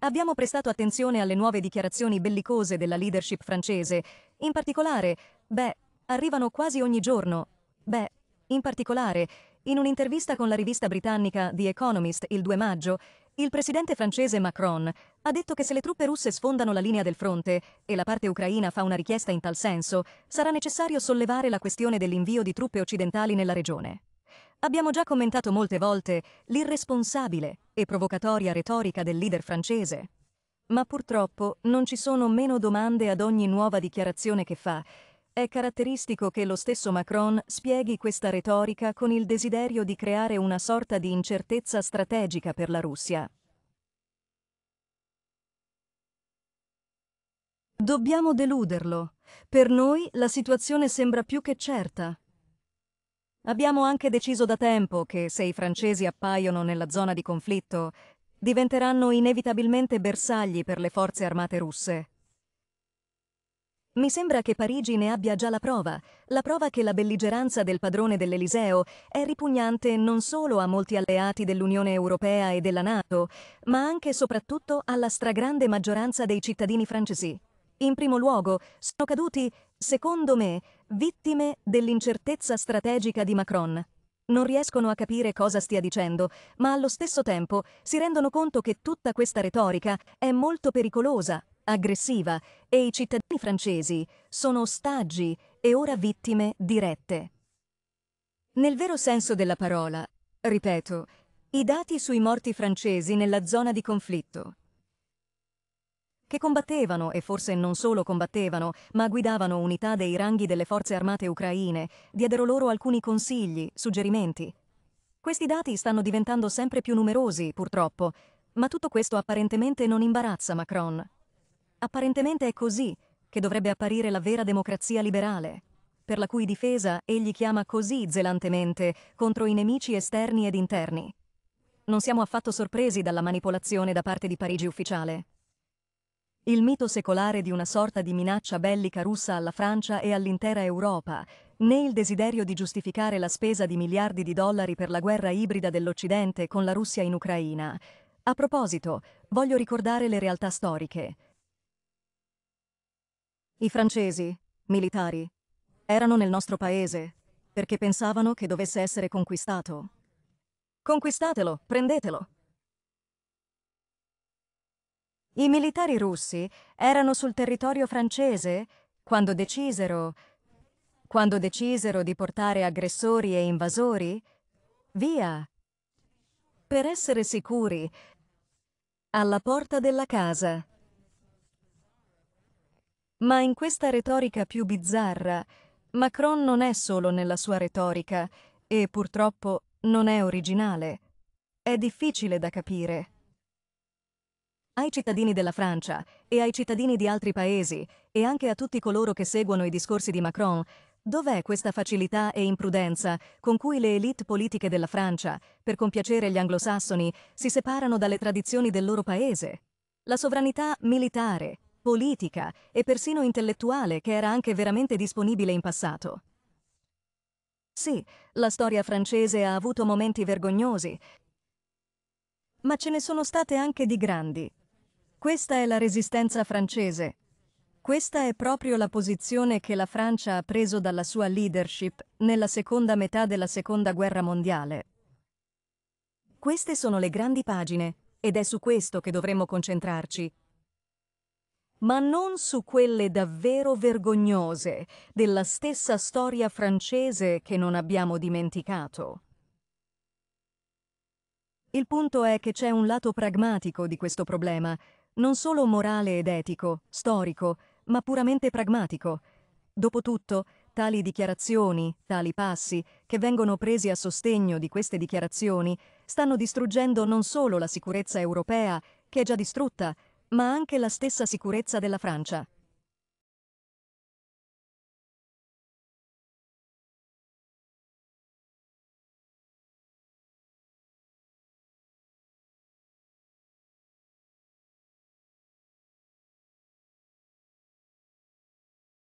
Abbiamo prestato attenzione alle nuove dichiarazioni bellicose della leadership francese. In particolare, beh, arrivano quasi ogni giorno. Beh, in particolare, in un'intervista con la rivista britannica The Economist il 2 maggio, il presidente francese Macron ha detto che se le truppe russe sfondano la linea del fronte e la parte ucraina fa una richiesta in tal senso, sarà necessario sollevare la questione dell'invio di truppe occidentali nella regione. Abbiamo già commentato molte volte l'irresponsabile e provocatoria retorica del leader francese. Ma purtroppo non ci sono meno domande ad ogni nuova dichiarazione che fa. È caratteristico che lo stesso Macron spieghi questa retorica con il desiderio di creare una sorta di incertezza strategica per la Russia. Dobbiamo deluderlo. Per noi la situazione sembra più che certa. Abbiamo anche deciso da tempo che se i francesi appaiono nella zona di conflitto, diventeranno inevitabilmente bersagli per le forze armate russe. Mi sembra che Parigi ne abbia già la prova, la prova che la belligeranza del padrone dell'Eliseo è ripugnante non solo a molti alleati dell'Unione Europea e della Nato, ma anche e soprattutto alla stragrande maggioranza dei cittadini francesi. In primo luogo, sono caduti, secondo me, vittime dell'incertezza strategica di Macron. Non riescono a capire cosa stia dicendo, ma allo stesso tempo si rendono conto che tutta questa retorica è molto pericolosa, aggressiva e i cittadini francesi sono ostaggi e ora vittime dirette. Nel vero senso della parola, ripeto, i dati sui morti francesi nella zona di conflitto che combattevano, e forse non solo combattevano, ma guidavano unità dei ranghi delle forze armate ucraine, diedero loro alcuni consigli, suggerimenti. Questi dati stanno diventando sempre più numerosi, purtroppo, ma tutto questo apparentemente non imbarazza Macron. Apparentemente è così che dovrebbe apparire la vera democrazia liberale, per la cui difesa egli chiama così zelantemente contro i nemici esterni ed interni. Non siamo affatto sorpresi dalla manipolazione da parte di Parigi ufficiale il mito secolare di una sorta di minaccia bellica russa alla Francia e all'intera Europa, né il desiderio di giustificare la spesa di miliardi di dollari per la guerra ibrida dell'Occidente con la Russia in Ucraina. A proposito, voglio ricordare le realtà storiche. I francesi, militari, erano nel nostro paese perché pensavano che dovesse essere conquistato. Conquistatelo, prendetelo. I militari russi erano sul territorio francese quando decisero, quando decisero di portare aggressori e invasori via, per essere sicuri, alla porta della casa. Ma in questa retorica più bizzarra, Macron non è solo nella sua retorica e purtroppo non è originale. È difficile da capire ai cittadini della Francia e ai cittadini di altri paesi e anche a tutti coloro che seguono i discorsi di Macron, dov'è questa facilità e imprudenza con cui le elite politiche della Francia, per compiacere gli anglosassoni, si separano dalle tradizioni del loro paese? La sovranità militare, politica e persino intellettuale che era anche veramente disponibile in passato. Sì, la storia francese ha avuto momenti vergognosi, ma ce ne sono state anche di grandi, questa è la resistenza francese. Questa è proprio la posizione che la Francia ha preso dalla sua leadership nella seconda metà della Seconda Guerra Mondiale. Queste sono le grandi pagine, ed è su questo che dovremmo concentrarci. Ma non su quelle davvero vergognose della stessa storia francese che non abbiamo dimenticato. Il punto è che c'è un lato pragmatico di questo problema, non solo morale ed etico, storico, ma puramente pragmatico. Dopotutto, tali dichiarazioni, tali passi, che vengono presi a sostegno di queste dichiarazioni, stanno distruggendo non solo la sicurezza europea, che è già distrutta, ma anche la stessa sicurezza della Francia.